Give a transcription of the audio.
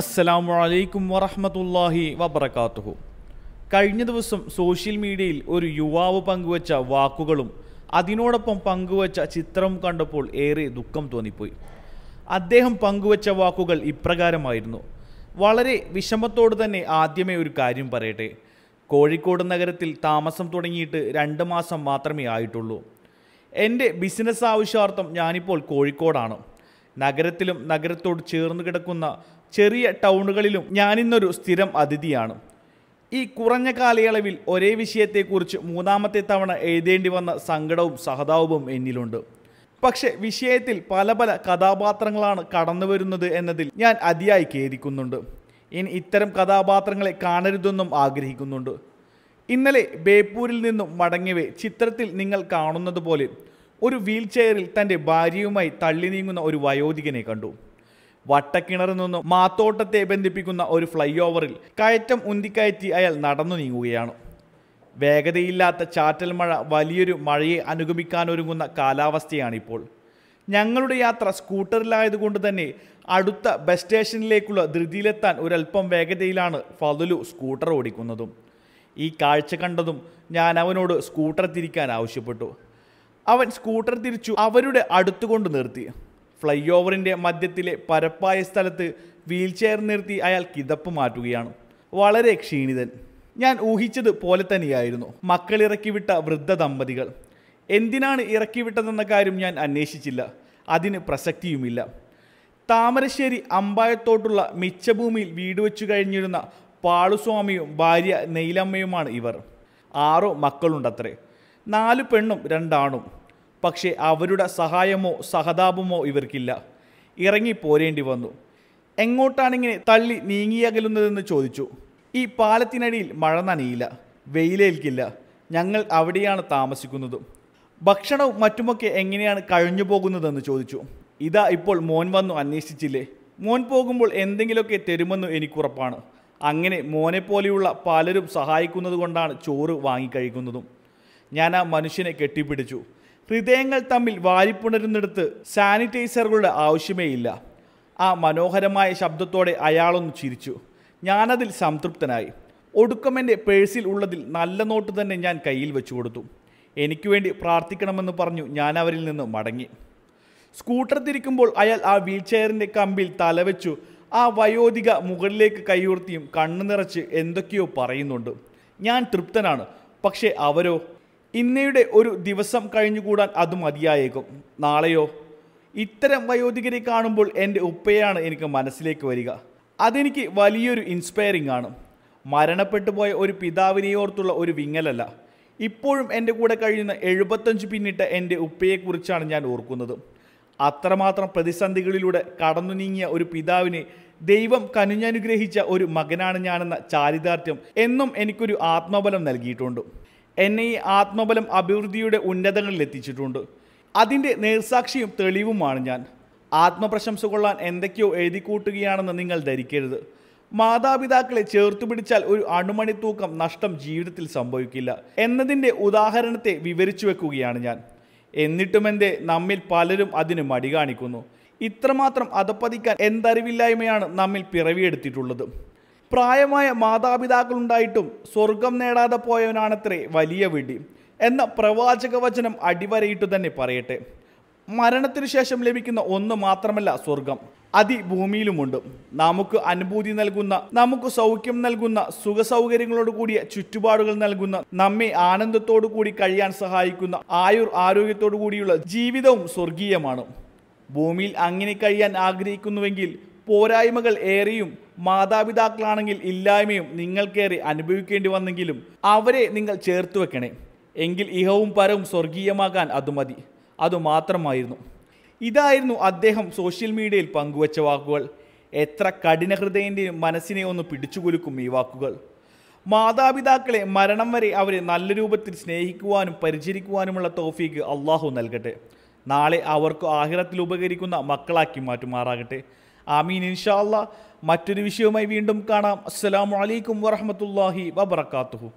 അസ്സലാമു അലൈക്കും വറഹമത്തല്ലാഹി വബർക്കാത്തുഹു കഴിഞ്ഞ ദിവസം സോഷ്യൽ മീഡിയയിൽ ഒരു യുവാവ് പങ്കുവച്ച വാക്കുകളും അതിനോടൊപ്പം പങ്കുവച്ച ചിത്രവും കണ്ടപ്പോൾ ഏറെ ദുഃഖം തോന്നിപ്പോയി അദ്ദേഹം പങ്കുവച്ച വാക്കുകൾ ഇപ്രകാരമായിരുന്നു വളരെ വിഷമത്തോട് തന്നെ ആദ്യമേ ഒരു കാര്യം പറയട്ടെ കോഴിക്കോട് നഗരത്തിൽ താമസം തുടങ്ങിയിട്ട് രണ്ട് മാസം മാത്രമേ ആയിട്ടുള്ളൂ എൻ്റെ ബിസിനസ് ആവശ്യാർത്ഥം ഞാനിപ്പോൾ കോഴിക്കോടാണ് നഗരത്തിലും നഗരത്തോട് ചേർന്ന് കിടക്കുന്ന ചെറിയ ടൗണുകളിലും ഞാനിന്നൊരു സ്ഥിരം അതിഥിയാണ് ഈ കുറഞ്ഞ കാലയളവിൽ ഒരേ വിഷയത്തെക്കുറിച്ച് മൂന്നാമത്തെ തവണ എഴുതേണ്ടി വന്ന സങ്കടവും സഹതാപവും എന്നിലുണ്ട് പക്ഷെ വിഷയത്തിൽ പല പല കഥാപാത്രങ്ങളാണ് കടന്നു വരുന്നത് എന്നതിൽ ഞാൻ അതിയായി ഖേദിക്കുന്നുണ്ട് ഇനി ഇത്തരം കഥാപാത്രങ്ങളെ കാണരുതെന്നും ആഗ്രഹിക്കുന്നുണ്ട് ഇന്നലെ ബേപ്പൂരിൽ നിന്നും മടങ്ങിയവേ ചിത്രത്തിൽ നിങ്ങൾ കാണുന്നത് പോലെ ഒരു വീൽ ചെയറിൽ തൻ്റെ ഭാര്യയുമായി തള്ളി നീങ്ങുന്ന ഒരു വയോധികനെ കണ്ടു വട്ടക്കിണറിൽ നിന്നും മാത്തോട്ടത്തെ ബന്ധിപ്പിക്കുന്ന ഒരു ഫ്ലൈ ഓവറിൽ കയറ്റം ഉന്തിക്കയറ്റി അയാൾ നടന്നു നീങ്ങുകയാണ് വേഗതയില്ലാത്ത ചാറ്റൽ മഴ വലിയൊരു മഴയെ അനുഗമിക്കാനൊരുങ്ങുന്ന കാലാവസ്ഥയാണിപ്പോൾ ഞങ്ങളുടെ യാത്ര സ്കൂട്ടറിലായതുകൊണ്ട് തന്നെ അടുത്ത ബസ് സ്റ്റേഷനിലേക്കുള്ള ധൃതിയിലെത്താൻ ഒരല്പം വേഗതയിലാണ് ഫതുലു സ്കൂട്ടർ ഓടിക്കുന്നതും ഈ കാഴ്ച കണ്ടതും ഞാൻ അവനോട് സ്കൂട്ടർ തിരിക്കാൻ ആവശ്യപ്പെട്ടു അവൻ സ്കൂട്ടർ തിരിച്ചു അവരുടെ അടുത്തുകൊണ്ട് നിർത്തി ഫ്ലൈ ഓവറിൻ്റെ മധ്യത്തിലെ പരപ്പായ സ്ഥലത്ത് ചെയർ നിർത്തി അയാൾ കിതപ്പ് മാറ്റുകയാണ് വളരെ ക്ഷീണിതൻ ഞാൻ ഊഹിച്ചത് പോലെ തന്നെയായിരുന്നു മക്കളിറക്കിവിട്ട വൃദ്ധ ദമ്പതികൾ എന്തിനാണ് ഇറക്കിവിട്ടതെന്ന കാര്യം ഞാൻ അന്വേഷിച്ചില്ല അതിന് പ്രസക്തിയുമില്ല താമരശ്ശേരി അമ്പായത്തോട്ടുള്ള മിച്ചഭൂമിയിൽ വീട് വെച്ചു കഴിഞ്ഞിരുന്ന പാളുസ്വാമിയും ഭാര്യ നെയ്ലമ്മയുമാണ് ഇവർ ആറോ മക്കളുണ്ടത്രേ നാല് പെണ്ണും രണ്ടാണും പക്ഷേ അവരുടെ സഹായമോ സഹതാപമോ ഇവർക്കില്ല ഇറങ്ങി പോരേണ്ടി വന്നു എങ്ങോട്ടാണിങ്ങനെ തള്ളി നീങ്ങിയകലുന്നതെന്ന് ചോദിച്ചു ഈ പാലത്തിനടിയിൽ മഴ നനയില്ല വെയിലേൽക്കില്ല ഞങ്ങൾ അവിടെയാണ് താമസിക്കുന്നതും ഭക്ഷണവും മറ്റുമൊക്കെ എങ്ങനെയാണ് കഴിഞ്ഞു പോകുന്നതെന്ന് ചോദിച്ചു ഇതാ ഇപ്പോൾ മോൻ വന്നു അന്വേഷിച്ചില്ലേ മോൻ പോകുമ്പോൾ എന്തെങ്കിലുമൊക്കെ തരുമെന്ന് എനിക്കുറപ്പാണ് അങ്ങനെ മോനെപ്പോലെയുള്ള പലരും സഹായിക്കുന്നത് കൊണ്ടാണ് ചോറ് വാങ്ങിക്കഴിക്കുന്നതും ഞാൻ ആ മനുഷ്യനെ കെട്ടിപ്പിടിച്ചു ഹൃദയങ്ങൾ തമ്മിൽ വാരിപ്പുണരുന്നിടത്ത് സാനിറ്റൈസറുകളുടെ ആവശ്യമേയില്ല ആ മനോഹരമായ ശബ്ദത്തോടെ അയാളൊന്ന് ചിരിച്ചു ഞാനതിൽ സംതൃപ്തനായി ഒടുക്കമെൻ്റെ പേഴ്സിൽ ഉള്ളതിൽ നല്ല നോട്ട് തന്നെ ഞാൻ കയ്യിൽ വെച്ചു കൊടുത്തു എനിക്ക് വേണ്ടി പ്രാർത്ഥിക്കണമെന്ന് പറഞ്ഞു ഞാൻ അവരിൽ നിന്ന് മടങ്ങി സ്കൂട്ടർ തിരിക്കുമ്പോൾ അയാൾ ആ ചെയറിൻ്റെ കമ്പിൽ തലവെച്ചു ആ വയോധിക മുകളിലേക്ക് കൈയുർത്തിയും കണ്ണു നിറച്ച് എന്തൊക്കെയോ പറയുന്നുണ്ട് ഞാൻ തൃപ്തനാണ് പക്ഷേ അവരോ ഇന്നയുടെ ഒരു ദിവസം കഴിഞ്ഞുകൂടാൻ അത് മതിയായേക്കും നാളെയോ ഇത്തരം വയോധികരെ കാണുമ്പോൾ എൻ്റെ ഉപ്പയാണ് എനിക്ക് മനസ്സിലേക്ക് വരിക അതെനിക്ക് വലിയൊരു ഇൻസ്പയറിംഗ് ആണ് മരണപ്പെട്ടു പോയ ഒരു പിതാവിനെയോർത്തുള്ള ഒരു വിങ്ങലല്ല ഇപ്പോഴും എൻ്റെ കൂടെ കഴിയുന്ന എഴുപത്തഞ്ച് പിന്നിട്ട എൻ്റെ ഉപ്പയെക്കുറിച്ചാണ് ഞാൻ ഓർക്കുന്നത് അത്രമാത്രം പ്രതിസന്ധികളിലൂടെ കടന്നു നീങ്ങിയ ഒരു പിതാവിനെ ദൈവം കനിഞ്ഞനുഗ്രഹിച്ച ഒരു മകനാണ് ഞാനെന്ന ചാരിതാർത്ഥ്യം എന്നും എനിക്കൊരു ആത്മബലം നൽകിയിട്ടുണ്ട് എന്നെ ഈ ആത്മബലം അഭിവൃദ്ധിയുടെ ഉന്നതങ്ങളിൽ എത്തിച്ചിട്ടുണ്ട് അതിൻ്റെ നേർസാക്ഷിയും തെളിവുമാണ് ഞാൻ ആത്മപ്രശംസ കൊള്ളാൻ എന്തൊക്കെയോ എഴുതിക്കൂട്ടുകയാണെന്ന് നിങ്ങൾ ധരിക്കരുത് മാതാപിതാക്കളെ ചേർത്തു പിടിച്ചാൽ ഒരു അണുമണി തൂക്കം നഷ്ടം ജീവിതത്തിൽ സംഭവിക്കില്ല എന്നതിൻ്റെ ഉദാഹരണത്തെ വിവരിച്ചു വെക്കുകയാണ് ഞാൻ എന്നിട്ടുമെന്തേ നമ്മിൽ പലരും അതിന് മടി കാണിക്കുന്നു ഇത്രമാത്രം അതപ്പതിക്കാൻ എന്തറിവില്ലായ്മയാണ് നമ്മിൽ പിറവിയെടുത്തിട്ടുള്ളത് പ്രായമായ മാതാപിതാക്കളുണ്ടായിട്ടും സ്വർഗം നേടാതെ പോയവനാണത്രേ വലിയ വിടി എന്ന പ്രവാചക വചനം അടിവരയിട്ടു തന്നെ പറയട്ടെ മരണത്തിനു ശേഷം ലഭിക്കുന്ന ഒന്ന് മാത്രമല്ല സ്വർഗം അതിഭൂമിയിലുമുണ്ട് നമുക്ക് അനുഭൂതി നൽകുന്ന നമുക്ക് സൗഖ്യം നൽകുന്ന സുഖസൗകര്യങ്ങളോട് കൂടിയ ചുറ്റുപാടുകൾ നൽകുന്ന നമ്മെ ആനന്ദത്തോടു കൂടി കഴിയാൻ സഹായിക്കുന്ന ആയുർ ആരോഗ്യത്തോടു കൂടിയുള്ള ജീവിതവും സ്വർഗീയമാണ് ഭൂമിയിൽ അങ്ങനെ കഴിയാൻ ആഗ്രഹിക്കുന്നുവെങ്കിൽ പോരായ്മകൾ ഏറെയും മാതാപിതാക്കളാണെങ്കിൽ ഇല്ലായ്മയും നിങ്ങൾക്കേറെ അനുഭവിക്കേണ്ടി വന്നെങ്കിലും അവരെ നിങ്ങൾ ചേർത്ത് വെക്കണേ എങ്കിൽ ഇഹവും പരവും സ്വർഗീയമാകാൻ അത് മതി അതുമാത്രമായിരുന്നു ഇതായിരുന്നു അദ്ദേഹം സോഷ്യൽ മീഡിയയിൽ പങ്കുവച്ച വാക്കുകൾ എത്ര കഠിന ഹൃദയൻ്റെയും മനസ്സിനെ ഒന്ന് പിടിച്ചുകൊലുക്കും ഈ വാക്കുകൾ മാതാപിതാക്കളെ മരണം വരെ അവരെ നല്ല രൂപത്തിൽ സ്നേഹിക്കുവാനും പരിചരിക്കുവാനുമുള്ള തോഫീക്ക് അള്ളാഹു നൽകട്ടെ നാളെ അവർക്ക് ആഹിറത്തിൽ ഉപകരിക്കുന്ന മക്കളാക്കി മാറ്റുമാറാകട്ടെ ആമീൻ ഇൻഷാല്ല മറ്റൊരു വിഷയവുമായി വീണ്ടും കാണാം അസ്സലാമു അലൈക്കും വാഹമത്തല്ലാഹി വബർക്കാത്തുഹു